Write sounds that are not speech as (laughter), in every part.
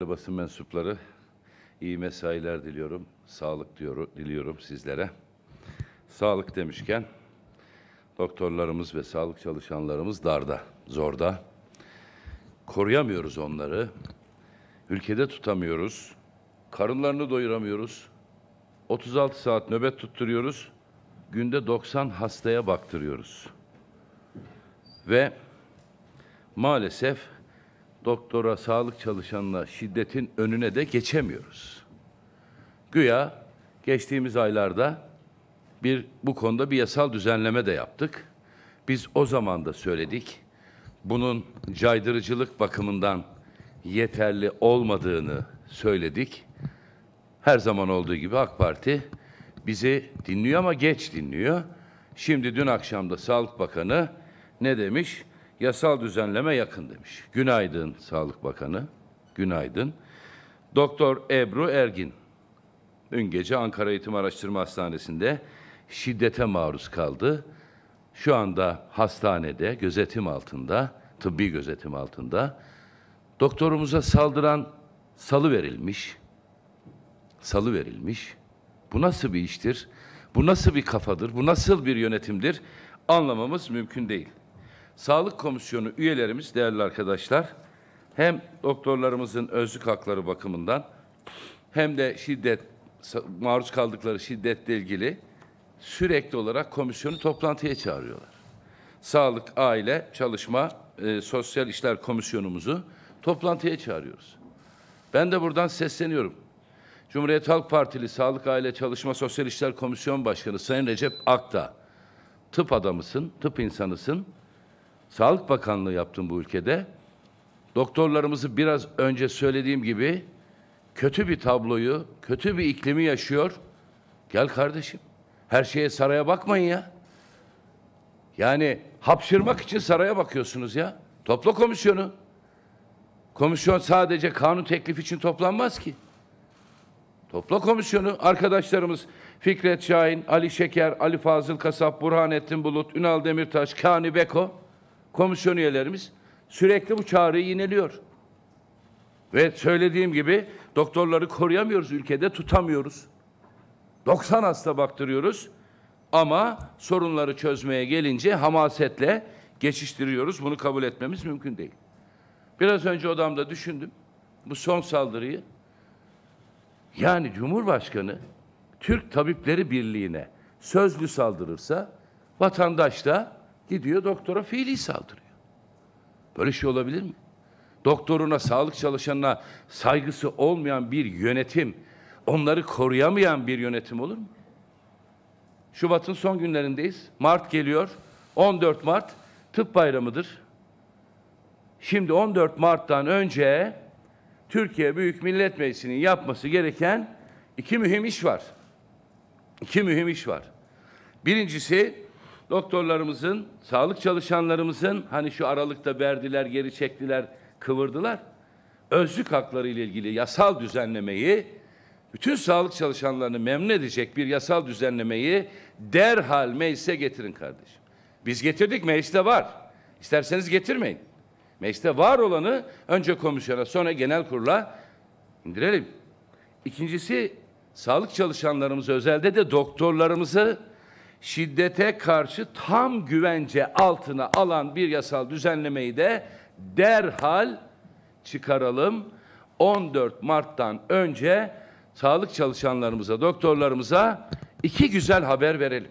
Basın mensupları iyi mesailer diliyorum. Sağlık diyorum, diliyorum sizlere. Sağlık demişken doktorlarımız ve sağlık çalışanlarımız darda, zorda. Koruyamıyoruz onları. Ülkede tutamıyoruz. Karınlarını doyuramıyoruz. 36 saat nöbet tutturuyoruz. Günde 90 hastaya baktırıyoruz. Ve maalesef doktora, sağlık çalışanına şiddetin önüne de geçemiyoruz. Güya geçtiğimiz aylarda bir bu konuda bir yasal düzenleme de yaptık. Biz o zaman da söyledik. Bunun caydırıcılık bakımından yeterli olmadığını söyledik. Her zaman olduğu gibi AK Parti bizi dinliyor ama geç dinliyor. Şimdi dün akşam da Sağlık Bakanı ne demiş? yasal düzenleme yakın demiş. Günaydın Sağlık Bakanı, günaydın. Doktor Ebru Ergin, dün gece Ankara Eğitim Araştırma Hastanesi'nde şiddete maruz kaldı. Şu anda hastanede gözetim altında, tıbbi gözetim altında. Doktorumuza saldıran salı verilmiş. Salı verilmiş. Bu nasıl bir iştir? Bu nasıl bir kafadır? Bu nasıl bir yönetimdir? Anlamamız mümkün değil. Sağlık Komisyonu üyelerimiz değerli arkadaşlar hem doktorlarımızın özlük hakları bakımından hem de şiddet maruz kaldıkları şiddetle ilgili sürekli olarak komisyonu toplantıya çağırıyorlar. Sağlık, aile, çalışma, e, sosyal işler komisyonumuzu toplantıya çağırıyoruz. Ben de buradan sesleniyorum. Cumhuriyet Halk Partili Sağlık, Aile, Çalışma, Sosyal İşler Komisyon Başkanı Sayın Recep Akta, tıp adamısın, tıp insanısın. Sağlık Bakanlığı yaptım bu ülkede. Doktorlarımızı biraz önce söylediğim gibi kötü bir tabloyu, kötü bir iklimi yaşıyor. Gel kardeşim. Her şeye saraya bakmayın ya. Yani hapşırmak için saraya bakıyorsunuz ya. Topla komisyonu. Komisyon sadece kanun teklifi için toplanmaz ki. Topla komisyonu. Arkadaşlarımız Fikret Şahin, Ali Şeker, Ali Fazıl Kasap, Burhanettin Bulut, Ünal Demirtaş, Kani Beko komisyon üyelerimiz sürekli bu çağrıyı yineliyor. Ve söylediğim gibi doktorları koruyamıyoruz ülkede tutamıyoruz. 90 hasta baktırıyoruz ama sorunları çözmeye gelince hamasetle geçiştiriyoruz. Bunu kabul etmemiz mümkün değil. Biraz önce odamda düşündüm bu son saldırıyı. Yani Cumhurbaşkanı Türk Tabipleri Birliği'ne sözlü saldırırsa vatandaş da Gidiyor doktora fiili saldırıyor. Böyle şey olabilir mi? Doktoruna, sağlık çalışanına saygısı olmayan bir yönetim, onları koruyamayan bir yönetim olur mu? Şubat'ın son günlerindeyiz. Mart geliyor. 14 Mart tıp bayramıdır. Şimdi 14 Mart'tan önce Türkiye Büyük Millet Meclisi'nin yapması gereken iki mühim iş var. İki mühim iş var. Birincisi doktorlarımızın, sağlık çalışanlarımızın hani şu aralıkta verdiler, geri çektiler, kıvırdılar. Özlük hakları ile ilgili yasal düzenlemeyi bütün sağlık çalışanlarını memnun edecek bir yasal düzenlemeyi derhal meclise getirin kardeşim. Biz getirdik mecliste var. İsterseniz getirmeyin. Mecliste var olanı önce komisyona sonra genel kurula indirelim. İkincisi sağlık çalışanlarımızı özelde de doktorlarımızı şiddete karşı tam güvence altına alan bir yasal düzenlemeyi de derhal çıkaralım. 14 Mart'tan önce sağlık çalışanlarımıza, doktorlarımıza iki güzel haber verelim.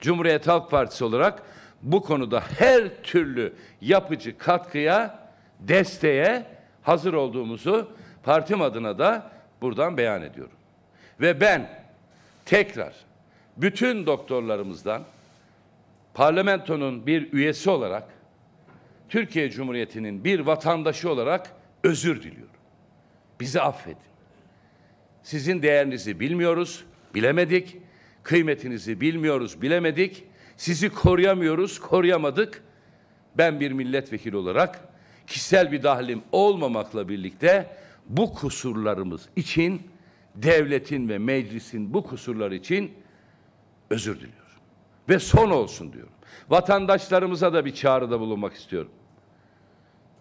Cumhuriyet Halk Partisi olarak bu konuda her türlü yapıcı katkıya, desteğe hazır olduğumuzu partim adına da buradan beyan ediyorum. Ve ben tekrar bütün doktorlarımızdan parlamentonun bir üyesi olarak Türkiye Cumhuriyeti'nin bir vatandaşı olarak özür diliyorum. Bizi affedin. Sizin değerinizi bilmiyoruz, bilemedik. Kıymetinizi bilmiyoruz, bilemedik. Sizi koruyamıyoruz, koruyamadık. Ben bir milletvekili olarak kişisel bir dahlim olmamakla birlikte bu kusurlarımız için devletin ve meclisin bu kusurlar için özür diliyorum. Ve son olsun diyorum. Vatandaşlarımıza da bir çağrıda bulunmak istiyorum.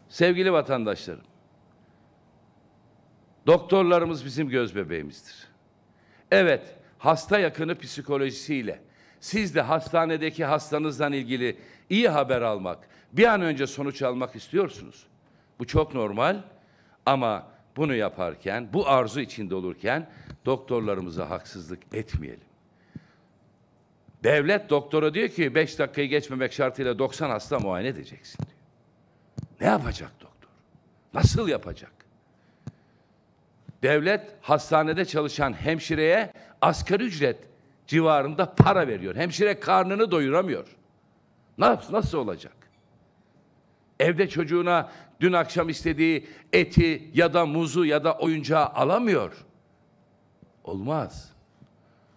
Sevgili vatandaşlarım, doktorlarımız bizim göz bebeğimizdir. Evet, hasta yakını psikolojisiyle siz de hastanedeki hastanızdan ilgili iyi haber almak, bir an önce sonuç almak istiyorsunuz. Bu çok normal ama bunu yaparken, bu arzu içinde olurken doktorlarımıza haksızlık etmeyelim. Devlet doktoru diyor ki beş dakikayı geçmemek şartıyla 90 hasta muayene edeceksin diyor. Ne yapacak doktor? Nasıl yapacak? Devlet hastanede çalışan hemşireye asgari ücret civarında para veriyor. Hemşire karnını doyuramıyor. Ne yapsın? Nasıl olacak? Evde çocuğuna dün akşam istediği eti ya da muzu ya da oyuncağı alamıyor. Olmaz.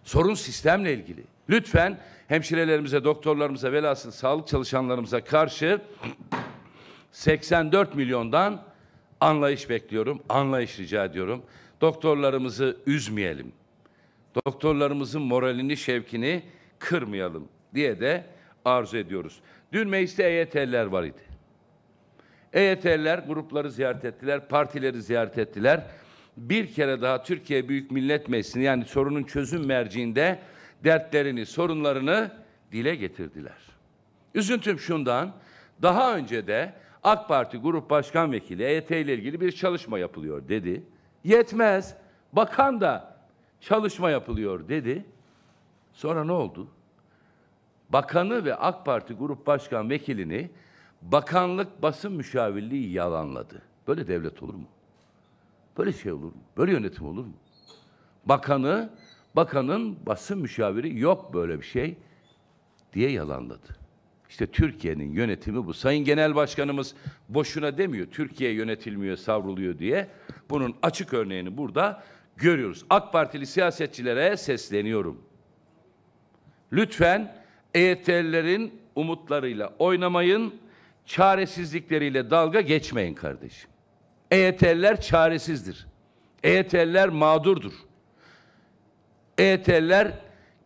Sorun sistemle ilgili. Lütfen hemşirelerimize, doktorlarımıza, velhasıl sağlık çalışanlarımıza karşı 84 milyondan anlayış bekliyorum, anlayış rica ediyorum. Doktorlarımızı üzmeyelim. Doktorlarımızın moralini, şevkini kırmayalım diye de arzu ediyoruz. Dün mecliste EYT'liler var idi. EYT'liler grupları ziyaret ettiler, partileri ziyaret ettiler. Bir kere daha Türkiye Büyük Millet Meclisi'ni yani sorunun çözüm merciinde dertlerini, sorunlarını dile getirdiler. Üzüntüm şundan, daha önce de AK Parti Grup Başkan Vekili EYT ile ilgili bir çalışma yapılıyor dedi. Yetmez, bakan da çalışma yapılıyor dedi. Sonra ne oldu? Bakanı ve AK Parti Grup Başkan Vekilini bakanlık basın müşavirliği yalanladı. Böyle devlet olur mu? Böyle şey olur mu? Böyle yönetim olur mu? Bakanı Bakanın basın müşaviri yok böyle bir şey diye yalanladı. İşte Türkiye'nin yönetimi bu. Sayın Genel Başkanımız boşuna demiyor Türkiye yönetilmiyor, savruluyor diye. Bunun açık örneğini burada görüyoruz. AK Partili siyasetçilere sesleniyorum. Lütfen EYT'lilerin umutlarıyla oynamayın, çaresizlikleriyle dalga geçmeyin kardeşim. EYT'liler çaresizdir. EYT'liler mağdurdur. EYT'ler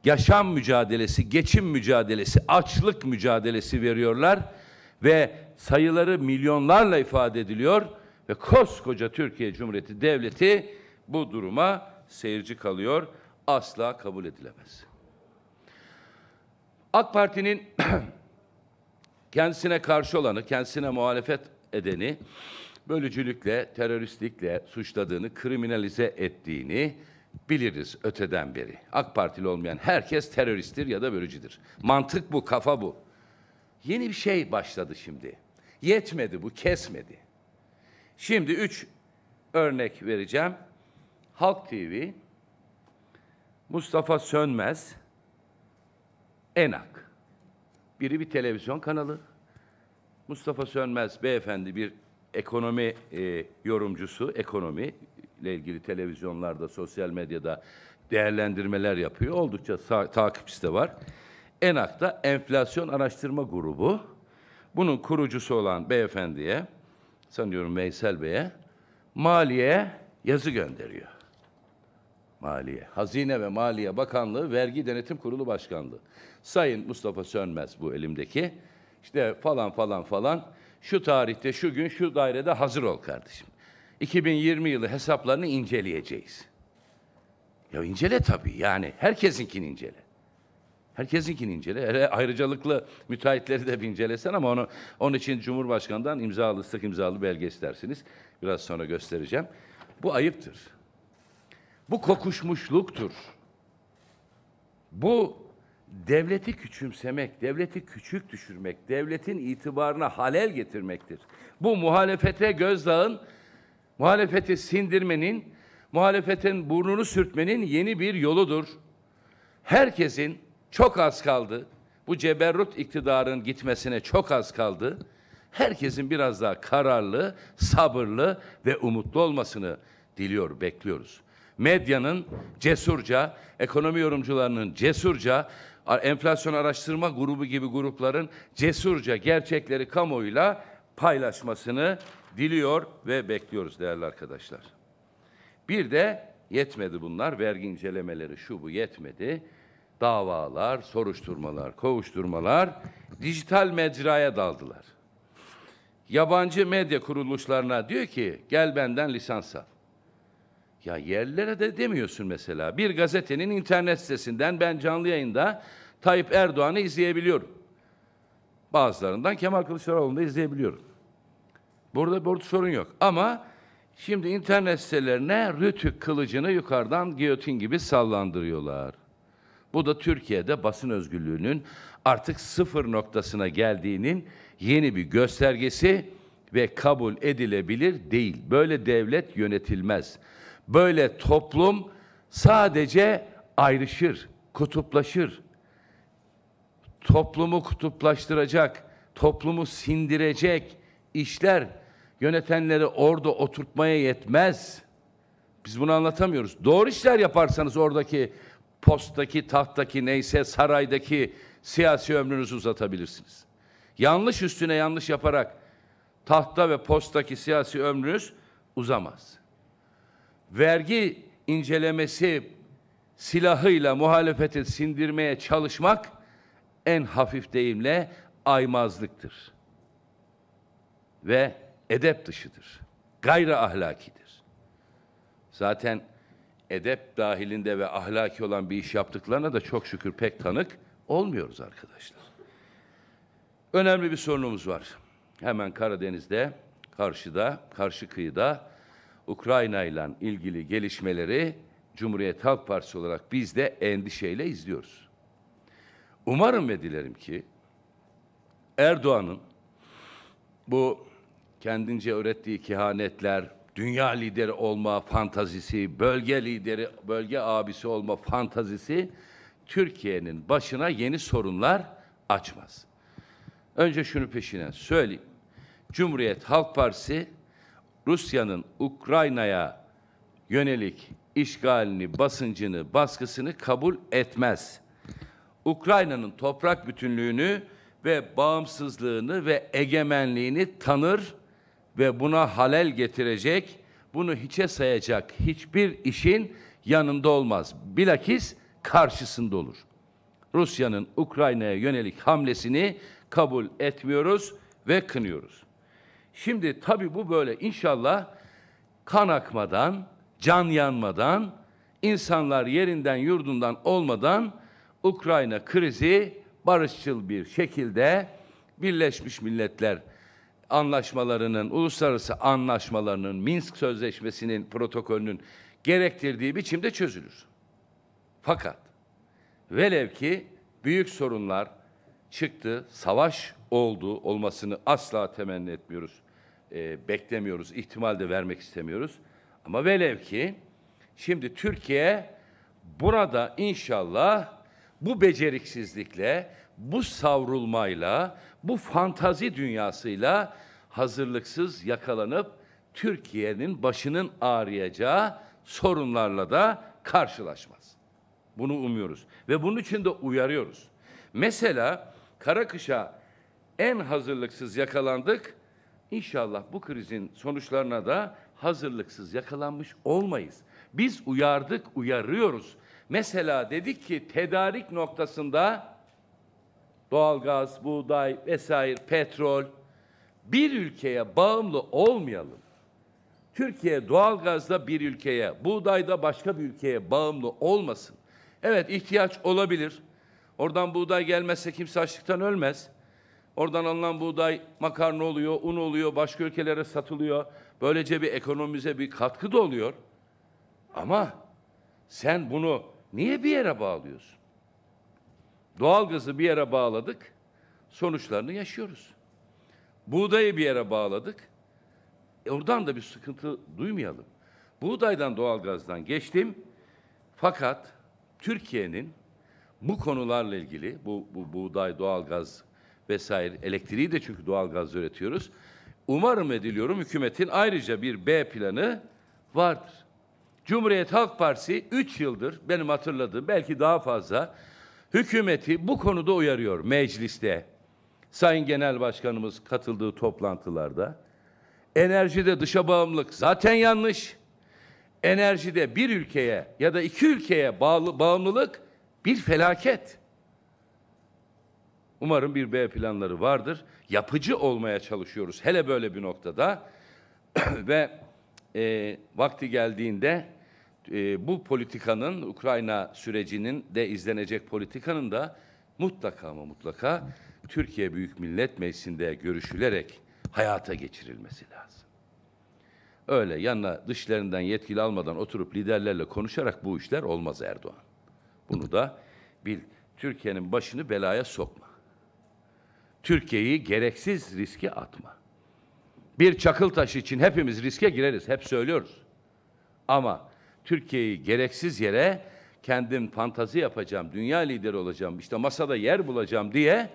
yaşam mücadelesi, geçim mücadelesi, açlık mücadelesi veriyorlar ve sayıları milyonlarla ifade ediliyor ve koskoca Türkiye Cumhuriyeti Devleti bu duruma seyirci kalıyor. Asla kabul edilemez. AK Parti'nin (clears throat) kendisine karşı olanı, kendisine muhalefet edeni bölücülükle, teröristlikle suçladığını, kriminalize ettiğini biliriz öteden beri. AK Partili olmayan herkes teröristtir ya da bölücüdür. Mantık bu, kafa bu. Yeni bir şey başladı şimdi. Yetmedi bu, kesmedi. Şimdi üç örnek vereceğim. Halk TV, Mustafa Sönmez, Enak. Biri bir televizyon kanalı. Mustafa Sönmez beyefendi bir ekonomi e, yorumcusu, ekonomi ile ilgili televizyonlarda, sosyal medyada değerlendirmeler yapıyor. Oldukça ta takipçisi de var. ENAK'ta Enflasyon Araştırma Grubu. Bunun kurucusu olan beyefendiye, sanıyorum Veysel Bey'e, maliye yazı gönderiyor. Maliye. Hazine ve Maliye Bakanlığı Vergi Denetim Kurulu Başkanlığı. Sayın Mustafa Sönmez bu elimdeki. İşte falan falan falan şu tarihte şu gün şu dairede hazır ol kardeşim. 2020 yılı hesaplarını inceleyeceğiz. Ya incele tabii yani. Herkesinkini incele. Herkesinkini incele. Hele ayrıcalıklı müteahhitleri de bir incelesen ama onu, onun için Cumhurbaşkanı'ndan imzalı, sık imzalı belge istersiniz. Biraz sonra göstereceğim. Bu ayıptır. Bu kokuşmuşluktur. Bu devleti küçümsemek, devleti küçük düşürmek, devletin itibarına halel getirmektir. Bu muhalefete gözdağın Muhalefeti sindirmenin, muhalefetin burnunu sürtmenin yeni bir yoludur. Herkesin çok az kaldı. Bu ceberrut iktidarın gitmesine çok az kaldı. Herkesin biraz daha kararlı, sabırlı ve umutlu olmasını diliyor, bekliyoruz. Medyanın cesurca, ekonomi yorumcularının cesurca, enflasyon araştırma grubu gibi grupların cesurca gerçekleri kamuoyuyla paylaşmasını diliyor ve bekliyoruz değerli arkadaşlar. Bir de yetmedi bunlar. Vergi incelemeleri şu bu yetmedi. Davalar, soruşturmalar, kovuşturmalar dijital mecraya daldılar. Yabancı medya kuruluşlarına diyor ki gel benden lisans al. Ya yerlere de demiyorsun mesela. Bir gazetenin internet sitesinden ben canlı yayında Tayyip Erdoğan'ı izleyebiliyorum. Bazılarından Kemal Kılıçdaroğlu'nu da izleyebiliyorum. Burada burada sorun yok. Ama şimdi internet sitelerine rütük kılıcını yukarıdan giyotin gibi sallandırıyorlar. Bu da Türkiye'de basın özgürlüğünün artık sıfır noktasına geldiğinin yeni bir göstergesi ve kabul edilebilir değil. Böyle devlet yönetilmez. Böyle toplum sadece ayrışır, kutuplaşır. Toplumu kutuplaştıracak, toplumu sindirecek işler yönetenleri orada oturtmaya yetmez. Biz bunu anlatamıyoruz. Doğru işler yaparsanız oradaki posttaki, tahttaki, neyse saraydaki siyasi ömrünüzü uzatabilirsiniz. Yanlış üstüne yanlış yaparak tahta ve posttaki siyasi ömrünüz uzamaz. Vergi incelemesi silahıyla muhalefeti sindirmeye çalışmak en hafif deyimle aymazlıktır. Ve edep dışıdır. Gayri ahlakidir. Zaten edep dahilinde ve ahlaki olan bir iş yaptıklarına da çok şükür pek tanık olmuyoruz arkadaşlar. Önemli bir sorunumuz var. Hemen Karadeniz'de, karşıda, karşı kıyıda Ukrayna ile ilgili gelişmeleri Cumhuriyet Halk Partisi olarak biz de endişeyle izliyoruz. Umarım ve dilerim ki Erdoğan'ın bu kendince öğrettiği kehanetler, dünya lideri olma fantazisi, bölge lideri, bölge abisi olma fantazisi Türkiye'nin başına yeni sorunlar açmaz. Önce şunu peşine söyleyeyim. Cumhuriyet Halk Partisi Rusya'nın Ukrayna'ya yönelik işgalini, basıncını, baskısını kabul etmez. Ukrayna'nın toprak bütünlüğünü ve bağımsızlığını ve egemenliğini tanır ve buna halel getirecek, bunu hiçe sayacak hiçbir işin yanında olmaz. Bilakis karşısında olur. Rusya'nın Ukrayna'ya yönelik hamlesini kabul etmiyoruz ve kınıyoruz. Şimdi tabii bu böyle inşallah kan akmadan, can yanmadan, insanlar yerinden yurdundan olmadan Ukrayna krizi barışçıl bir şekilde Birleşmiş Milletler anlaşmalarının, uluslararası anlaşmalarının, Minsk Sözleşmesi'nin protokolünün gerektirdiği biçimde çözülür. Fakat velev ki büyük sorunlar çıktı, savaş oldu olmasını asla temenni etmiyoruz, e, beklemiyoruz, ihtimal de vermek istemiyoruz. Ama velev ki şimdi Türkiye burada inşallah bu beceriksizlikle bu savrulmayla, bu fantazi dünyasıyla hazırlıksız yakalanıp Türkiye'nin başının ağrıyacağı sorunlarla da karşılaşmaz. Bunu umuyoruz ve bunun için de uyarıyoruz. Mesela Karakış'a en hazırlıksız yakalandık. İnşallah bu krizin sonuçlarına da hazırlıksız yakalanmış olmayız. Biz uyardık, uyarıyoruz. Mesela dedik ki tedarik noktasında doğalgaz, buğday vesaire, petrol bir ülkeye bağımlı olmayalım. Türkiye doğalgazda bir ülkeye, buğdayda başka bir ülkeye bağımlı olmasın. Evet ihtiyaç olabilir. Oradan buğday gelmezse kimse açlıktan ölmez. Oradan alınan buğday makarna oluyor, un oluyor, başka ülkelere satılıyor. Böylece bir ekonomimize bir katkı da oluyor. Ama sen bunu niye bir yere bağlıyorsun? Doğalgazı bir yere bağladık. Sonuçlarını yaşıyoruz. Buğdayı bir yere bağladık. E oradan da bir sıkıntı duymayalım. Buğdaydan doğalgazdan geçtim. Fakat Türkiye'nin bu konularla ilgili bu, bu buğday, doğalgaz vesaire elektriği de çünkü doğalgaz üretiyoruz. Umarım ediliyorum hükümetin ayrıca bir B planı vardır. Cumhuriyet Halk Partisi 3 yıldır benim hatırladığım belki daha fazla Hükümeti bu konuda uyarıyor mecliste. Sayın Genel Başkanımız katıldığı toplantılarda. Enerjide dışa bağımlılık zaten yanlış. Enerjide bir ülkeye ya da iki ülkeye bağlı, bağımlılık bir felaket. Umarım bir B planları vardır. Yapıcı olmaya çalışıyoruz hele böyle bir noktada. (clears throat) Ve e, vakti geldiğinde e, bu politikanın Ukrayna sürecinin de izlenecek politikanın da mutlaka ama mutlaka Türkiye Büyük Millet Meclisi'nde görüşülerek hayata geçirilmesi lazım. Öyle yanına dışlarından yetkili almadan oturup liderlerle konuşarak bu işler olmaz Erdoğan. Bunu da bil. Türkiye'nin başını belaya sokma. Türkiye'yi gereksiz riske atma. Bir çakıl taşı için hepimiz riske gireriz. Hep söylüyoruz. Ama Türkiye'yi gereksiz yere kendim fantazi yapacağım, dünya lideri olacağım, işte masada yer bulacağım diye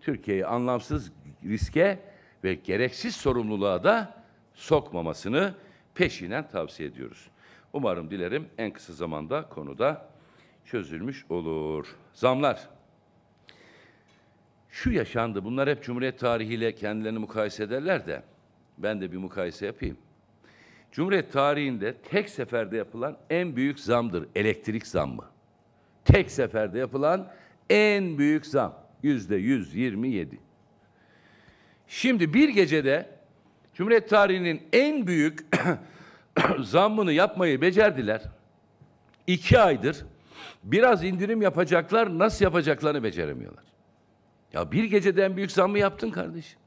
Türkiye'yi anlamsız riske ve gereksiz sorumluluğa da sokmamasını peşinen tavsiye ediyoruz. Umarım dilerim en kısa zamanda konuda çözülmüş olur. Zamlar. Şu yaşandı. Bunlar hep Cumhuriyet tarihiyle kendilerini mukayese ederler de ben de bir mukayese yapayım. Cumhuriyet tarihinde tek seferde yapılan en büyük zamdır elektrik zammı. Tek seferde yapılan en büyük zam yüzde 127. Şimdi bir gecede Cumhuriyet tarihinin en büyük (clears throat) zammını yapmayı becerdiler. İki aydır biraz indirim yapacaklar, nasıl yapacaklarını beceremiyorlar. Ya bir geceden büyük zammı yaptın kardeşim.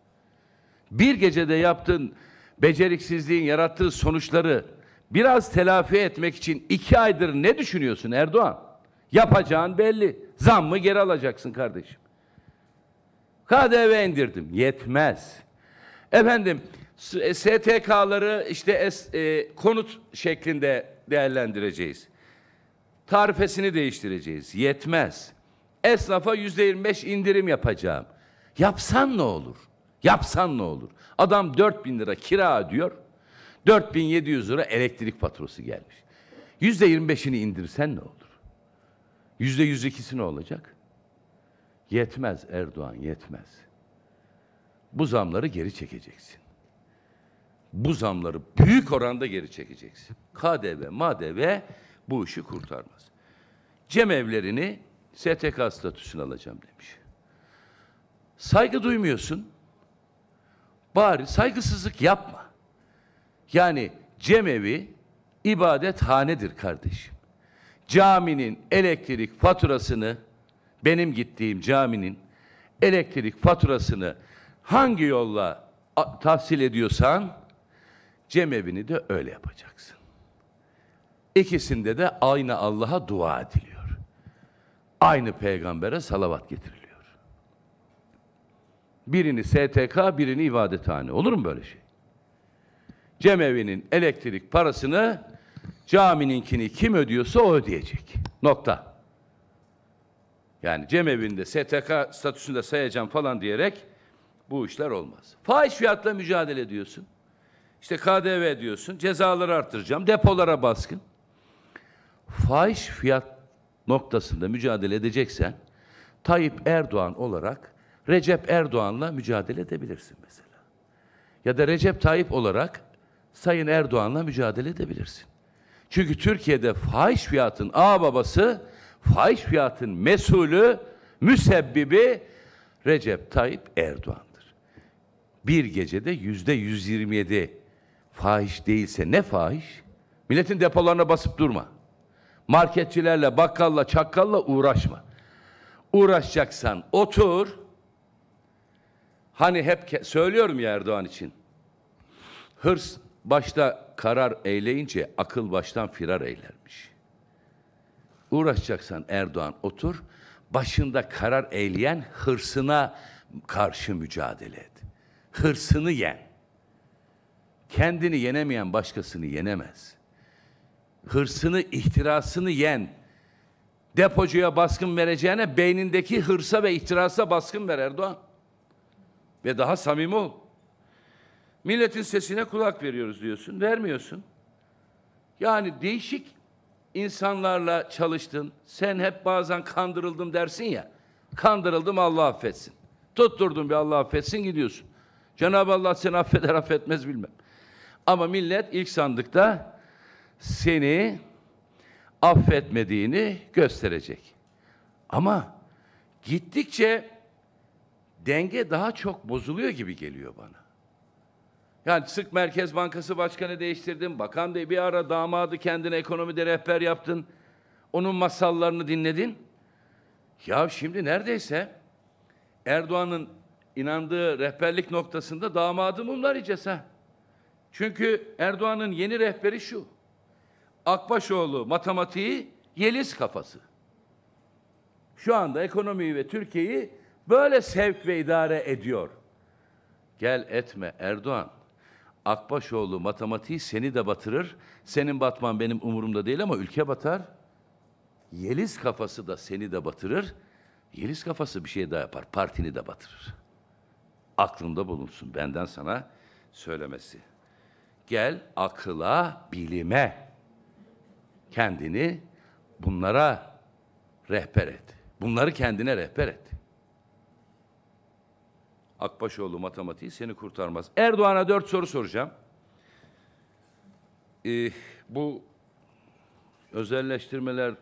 Bir gecede yaptın beceriksizliğin yarattığı sonuçları biraz telafi etmek için iki aydır ne düşünüyorsun Erdoğan? Yapacağın belli. Zam mı geri alacaksın kardeşim. KDV indirdim. Yetmez. Efendim STK'ları e, işte es, e, konut şeklinde değerlendireceğiz. Tarifesini değiştireceğiz. Yetmez. Esnafa yüzde yirmi beş indirim yapacağım. Yapsan ne olur? Yapsan ne olur? Adam 4 bin lira kira diyor. bin 4700 lira elektrik faturası gelmiş. Yüzde 25'ini indirsen ne olur? Yüzde 102'si ne olacak? Yetmez Erdoğan yetmez. Bu zamları geri çekeceksin. Bu zamları büyük oranda geri çekeceksin. KDV, MADV bu işi kurtarmaz. Cem evlerini STK statüsüne alacağım demiş. Saygı duymuyorsun bari saygısızlık yapma. Yani cemevi ibadethanedir kardeşim. Caminin elektrik faturasını benim gittiğim caminin elektrik faturasını hangi yolla tahsil ediyorsan cemevini de öyle yapacaksın. İkisinde de aynı Allah'a dua ediliyor. Aynı peygambere salavat getiriliyor. Birini STK, birini ibadethane. Olur mu böyle şey? Cemevinin elektrik parasını camininkini kim ödüyorsa o ödeyecek. Nokta. Yani cemevinde STK statüsünde sayacağım falan diyerek bu işler olmaz. Fahiş fiyatla mücadele ediyorsun. İşte KDV diyorsun, cezaları artıracağım, depolara baskın. Fahiş fiyat noktasında mücadele edeceksen Tayyip Erdoğan olarak Recep Erdoğan'la mücadele edebilirsin mesela. Ya da Recep Tayyip olarak Sayın Erdoğan'la mücadele edebilirsin. Çünkü Türkiye'de fahiş fiyatın ağ babası, fahiş fiyatın mesulü, müsebbibi Recep Tayyip Erdoğan'dır. Bir gecede yüzde 127 fahiş değilse ne fahiş? Milletin depolarına basıp durma. Marketçilerle, bakkalla, çakkalla uğraşma. Uğraşacaksan otur, Hani hep söylüyorum ya Erdoğan için. Hırs başta karar eyleyince akıl baştan firar eylermiş. Uğraşacaksan Erdoğan otur, başında karar eyleyen hırsına karşı mücadele et. Hırsını yen. Kendini yenemeyen başkasını yenemez. Hırsını, ihtirasını yen. Depocuya baskın vereceğine beynindeki hırsa ve ihtirasa baskın ver Erdoğan ve daha samimi ol. Milletin sesine kulak veriyoruz diyorsun, vermiyorsun. Yani değişik insanlarla çalıştın. Sen hep bazen kandırıldım dersin ya. Kandırıldım Allah affetsin. Tutturdum bir Allah affetsin gidiyorsun. Cenab-ı Allah seni affeder affetmez bilmem. Ama millet ilk sandıkta seni affetmediğini gösterecek. Ama gittikçe denge daha çok bozuluyor gibi geliyor bana. Yani sık Merkez Bankası Başkanı değiştirdin, bakan diye bir ara damadı kendine ekonomide rehber yaptın, onun masallarını dinledin. Ya şimdi neredeyse Erdoğan'ın inandığı rehberlik noktasında damadı mumlar yiyeceğiz Çünkü Erdoğan'ın yeni rehberi şu. Akbaşoğlu matematiği, Yeliz kafası. Şu anda ekonomiyi ve Türkiye'yi Böyle sevk ve idare ediyor. Gel etme Erdoğan. Akbaşoğlu matematiği seni de batırır. Senin batman benim umurumda değil ama ülke batar. Yeliz kafası da seni de batırır. Yeliz kafası bir şey daha yapar. Partini de batırır. Aklında bulunsun benden sana söylemesi. Gel akıla, bilime kendini bunlara rehber et. Bunları kendine rehber et. Akbaşoğlu matematiği seni kurtarmaz. Erdoğan'a dört soru soracağım. Ee, bu özelleştirmeler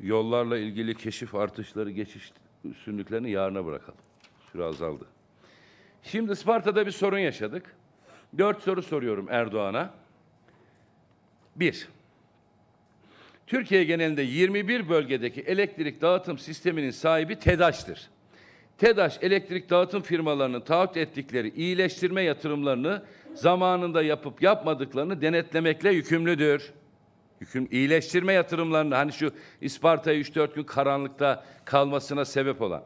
yollarla ilgili keşif artışları geçiş üstünlüklerini yarına bırakalım. Süre azaldı. Şimdi Sparta'da bir sorun yaşadık. Dört soru soruyorum Erdoğan'a. Bir, Türkiye genelinde 21 bölgedeki elektrik dağıtım sisteminin sahibi TEDAŞ'tır. TEDAŞ elektrik dağıtım firmalarının taahhüt ettikleri iyileştirme yatırımlarını zamanında yapıp yapmadıklarını denetlemekle yükümlüdür. Yüküm, iyileştirme yatırımlarını hani şu Isparta'ya 3-4 gün karanlıkta kalmasına sebep olan.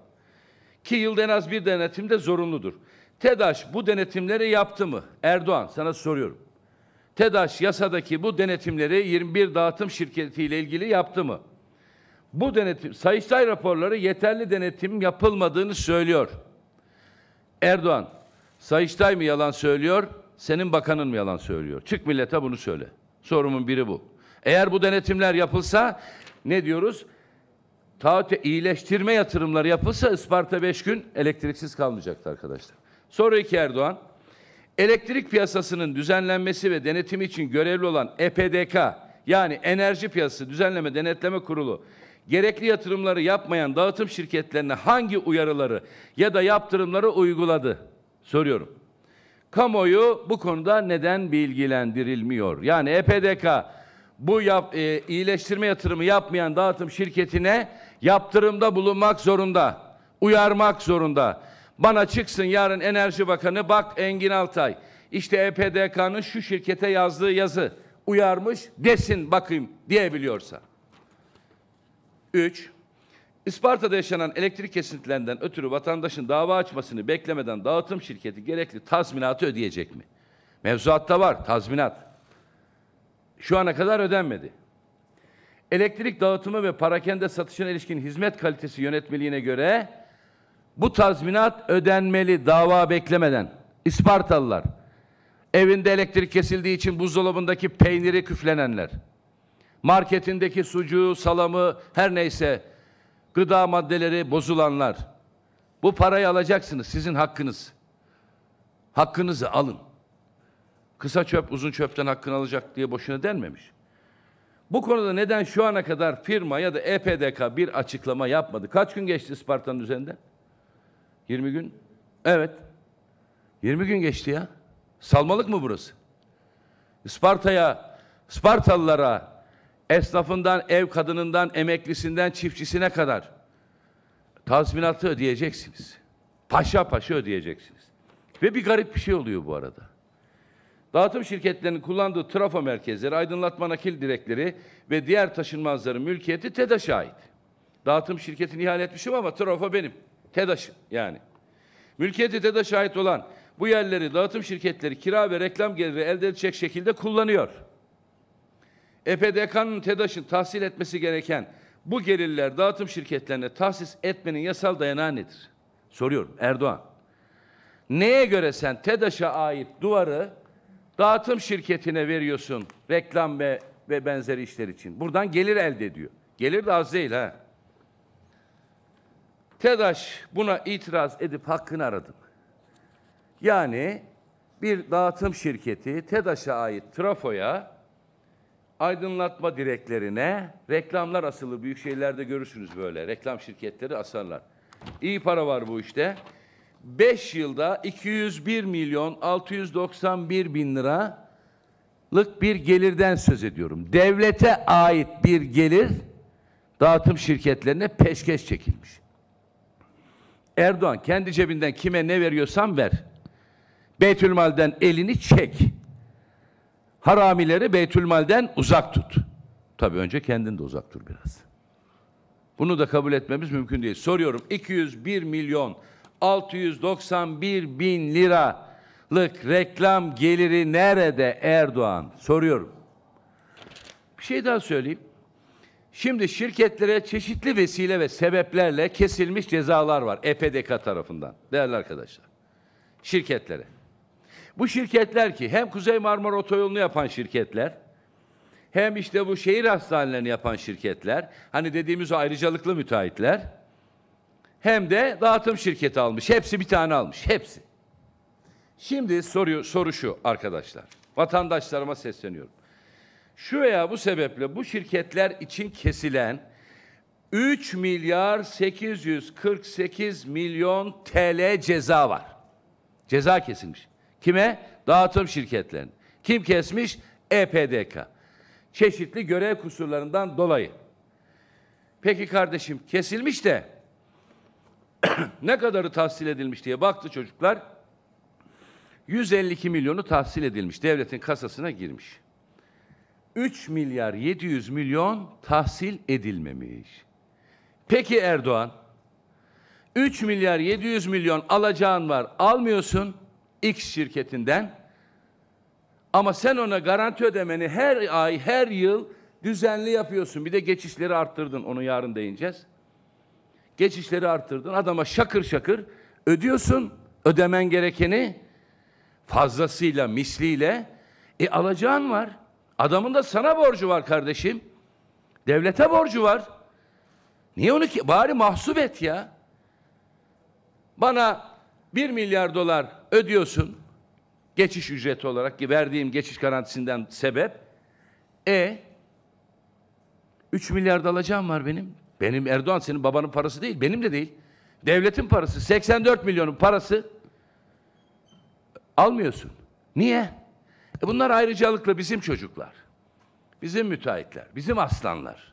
Ki yılda en az bir denetim de zorunludur. TEDAŞ bu denetimleri yaptı mı? Erdoğan sana soruyorum. TEDAŞ yasadaki bu denetimleri 21 dağıtım şirketiyle ilgili yaptı mı? Bu denetim, Sayıştay raporları yeterli denetim yapılmadığını söylüyor. Erdoğan, Sayıştay mı yalan söylüyor, senin bakanın mı yalan söylüyor? Çık millete bunu söyle. Sorumun biri bu. Eğer bu denetimler yapılsa ne diyoruz? Taahhüte iyileştirme yatırımları yapılsa Isparta beş gün elektriksiz kalmayacaktı arkadaşlar. Soru 2 Erdoğan. Elektrik piyasasının düzenlenmesi ve denetimi için görevli olan EPDK yani Enerji Piyasası Düzenleme Denetleme Kurulu gerekli yatırımları yapmayan dağıtım şirketlerine hangi uyarıları ya da yaptırımları uyguladı? Soruyorum. Kamuoyu bu konuda neden bilgilendirilmiyor? Yani EPDK bu yap, e, iyileştirme yatırımı yapmayan dağıtım şirketine yaptırımda bulunmak zorunda, uyarmak zorunda. Bana çıksın yarın Enerji Bakanı bak Engin Altay işte EPDK'nın şu şirkete yazdığı yazı uyarmış desin bakayım diyebiliyorsa. 3. Isparta'da yaşanan elektrik kesintilerinden ötürü vatandaşın dava açmasını beklemeden dağıtım şirketi gerekli tazminatı ödeyecek mi? Mevzuatta var tazminat. Şu ana kadar ödenmedi. Elektrik dağıtımı ve parakende satışına ilişkin hizmet kalitesi yönetmeliğine göre bu tazminat ödenmeli dava beklemeden. Ispartalılar, evinde elektrik kesildiği için buzdolabındaki peyniri küflenenler, marketindeki sucuğu, salamı, her neyse gıda maddeleri bozulanlar. Bu parayı alacaksınız, sizin hakkınız. Hakkınızı alın. Kısa çöp uzun çöpten hakkını alacak diye boşuna denmemiş. Bu konuda neden şu ana kadar firma ya da EPDK bir açıklama yapmadı? Kaç gün geçti Isparta'nın üzerinde? 20 gün. Evet. 20 gün geçti ya. Salmalık mı burası? Isparta'ya, Spartalılara esnafından, ev kadınından, emeklisinden, çiftçisine kadar tazminatı ödeyeceksiniz. Paşa paşa ödeyeceksiniz. Ve bir garip bir şey oluyor bu arada. Dağıtım şirketlerinin kullandığı trafo merkezleri, aydınlatma nakil direkleri ve diğer taşınmazların mülkiyeti TEDAŞ'a ait. Dağıtım şirketini ihale etmişim ama trafo benim. TEDAŞ'ın yani. Mülkiyeti TEDAŞ'a ait olan bu yerleri dağıtım şirketleri kira ve reklam geliri elde edecek şekilde kullanıyor. EPDK'nın TEDAŞ'ın tahsil etmesi gereken bu gelirler dağıtım şirketlerine tahsis etmenin yasal dayanağı nedir? Soruyorum Erdoğan. Neye göre sen TEDAŞ'a ait duvarı dağıtım şirketine veriyorsun reklam ve, ve benzeri işler için? Buradan gelir elde ediyor. Gelir de az değil ha. TEDAŞ buna itiraz edip hakkını aradı. Yani bir dağıtım şirketi TEDAŞ'a ait trafoya aydınlatma direklerine reklamlar asılı. Büyük şeylerde görürsünüz böyle. Reklam şirketleri asarlar. İyi para var bu işte. 5 yılda 201 milyon 691 bin liralık bir gelirden söz ediyorum. Devlete ait bir gelir dağıtım şirketlerine peşkeş çekilmiş. Erdoğan kendi cebinden kime ne veriyorsan ver. Beytülmal'den elini çek haramileri Beytülmal'den uzak tut. Tabii önce kendin de uzak dur biraz. Bunu da kabul etmemiz mümkün değil. Soruyorum 201 milyon 691 bin liralık reklam geliri nerede Erdoğan? Soruyorum. Bir şey daha söyleyeyim. Şimdi şirketlere çeşitli vesile ve sebeplerle kesilmiş cezalar var EPDK tarafından değerli arkadaşlar. Şirketlere. Bu şirketler ki hem Kuzey Marmara Otoyolu'nu yapan şirketler hem işte bu şehir hastanelerini yapan şirketler hani dediğimiz o ayrıcalıklı müteahhitler hem de dağıtım şirketi almış. Hepsi bir tane almış. Hepsi. Şimdi soruyor, soru şu arkadaşlar. Vatandaşlarıma sesleniyorum. Şu veya bu sebeple bu şirketler için kesilen 3 milyar 848 milyon TL ceza var. Ceza kesilmiş. Kime? Dağıtım şirketlerine. Kim kesmiş? EPDK. Çeşitli görev kusurlarından dolayı. Peki kardeşim kesilmiş de (clears throat) ne kadarı tahsil edilmiş diye baktı çocuklar. 152 milyonu tahsil edilmiş. Devletin kasasına girmiş. 3 milyar 700 milyon tahsil edilmemiş. Peki Erdoğan 3 milyar 700 milyon alacağın var almıyorsun. X şirketinden ama sen ona garanti ödemeni her ay, her yıl düzenli yapıyorsun. Bir de geçişleri arttırdın. Onu yarın değineceğiz. Geçişleri arttırdın. Adama şakır şakır ödüyorsun. Ödemen gerekeni fazlasıyla, misliyle. E alacağın var. Adamın da sana borcu var kardeşim. Devlete borcu var. Niye onu ki? Bari mahsup et ya. Bana 1 milyar dolar ödüyorsun geçiş ücreti olarak ki verdiğim geçiş garantisinden sebep. E 3 milyar da alacağım var benim. Benim Erdoğan senin babanın parası değil, benim de değil. Devletin parası 84 milyonun parası almıyorsun. Niye? E bunlar ayrıcalıklı bizim çocuklar. Bizim müteahhitler, bizim aslanlar.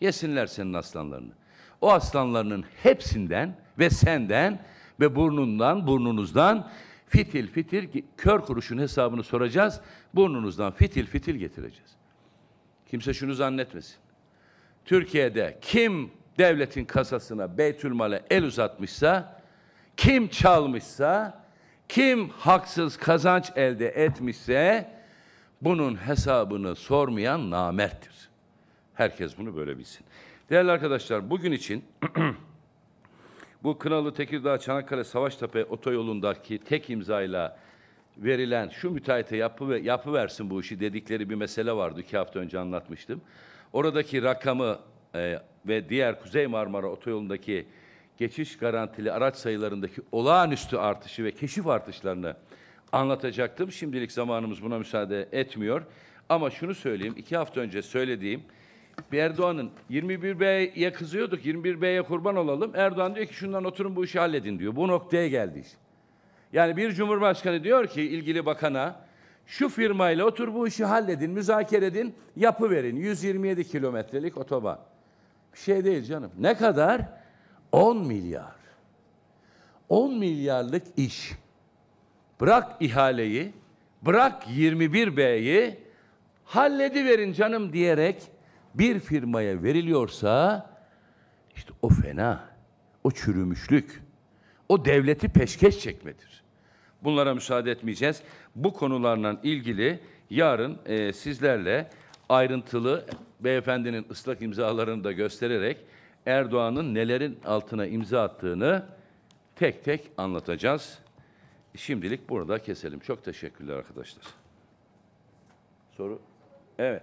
Yesinler senin aslanlarını. O aslanlarının hepsinden ve senden ve burnundan, burnunuzdan fitil fitil kör kuruşun hesabını soracağız. Burnunuzdan fitil fitil getireceğiz. Kimse şunu zannetmesin. Türkiye'de kim devletin kasasına, Beytülmal'e el uzatmışsa, kim çalmışsa, kim haksız kazanç elde etmişse bunun hesabını sormayan namerttir. Herkes bunu böyle bilsin. Değerli arkadaşlar bugün için (clears throat) Bu Kınalı Tekirdağ Çanakkale Savaştepe otoyolundaki tek imzayla verilen şu müteahhite yapı ve yapı versin bu işi dedikleri bir mesele vardı. iki hafta önce anlatmıştım. Oradaki rakamı e, ve diğer Kuzey Marmara otoyolundaki geçiş garantili araç sayılarındaki olağanüstü artışı ve keşif artışlarını anlatacaktım. Şimdilik zamanımız buna müsaade etmiyor. Ama şunu söyleyeyim, iki hafta önce söylediğim bir Erdoğan'ın 21B'ye kızıyorduk, 21B'ye kurban olalım. Erdoğan diyor ki şundan oturun bu işi halledin diyor. Bu noktaya geldi iş. Yani bir cumhurbaşkanı diyor ki ilgili bakana şu firmayla otur bu işi halledin, müzakere edin, yapı verin. 127 kilometrelik otoban. Bir şey değil canım. Ne kadar? 10 milyar. 10 milyarlık iş. Bırak ihaleyi, bırak 21B'yi, halledi verin canım diyerek bir firmaya veriliyorsa işte o fena, o çürümüşlük, o devleti peşkeş çekmedir. Bunlara müsaade etmeyeceğiz. Bu konularla ilgili yarın e, sizlerle ayrıntılı beyefendinin ıslak imzalarını da göstererek Erdoğan'ın nelerin altına imza attığını tek tek anlatacağız. Şimdilik burada keselim. Çok teşekkürler arkadaşlar. Soru? Evet.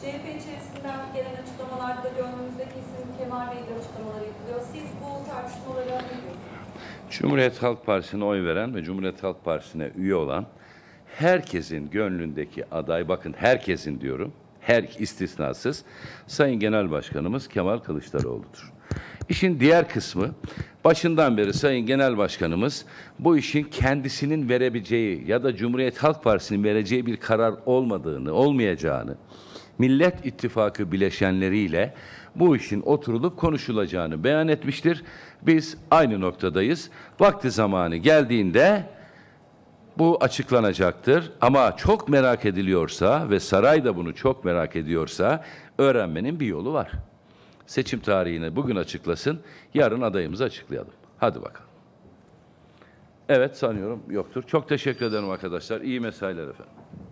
CHP içerisinden gelen açıklamalarda da önümüzdeki isim Kemal Bey'in açıklamaları yapılıyor. Siz bu tartışmaları ne diyorsunuz? Cumhuriyet Halk Partisi'ne oy veren ve Cumhuriyet Halk Partisi'ne üye olan herkesin gönlündeki aday, bakın herkesin diyorum, her istisnasız Sayın Genel Başkanımız Kemal Kılıçdaroğlu'dur. İşin diğer kısmı başından beri Sayın Genel Başkanımız bu işin kendisinin verebileceği ya da Cumhuriyet Halk Partisi'nin vereceği bir karar olmadığını, olmayacağını Millet İttifakı bileşenleriyle bu işin oturulup konuşulacağını beyan etmiştir. Biz aynı noktadayız. Vakti zamanı geldiğinde bu açıklanacaktır. Ama çok merak ediliyorsa ve saray da bunu çok merak ediyorsa öğrenmenin bir yolu var. Seçim tarihini bugün açıklasın, yarın adayımızı açıklayalım. Hadi bakalım. Evet sanıyorum yoktur. Çok teşekkür ederim arkadaşlar. İyi mesailer efendim.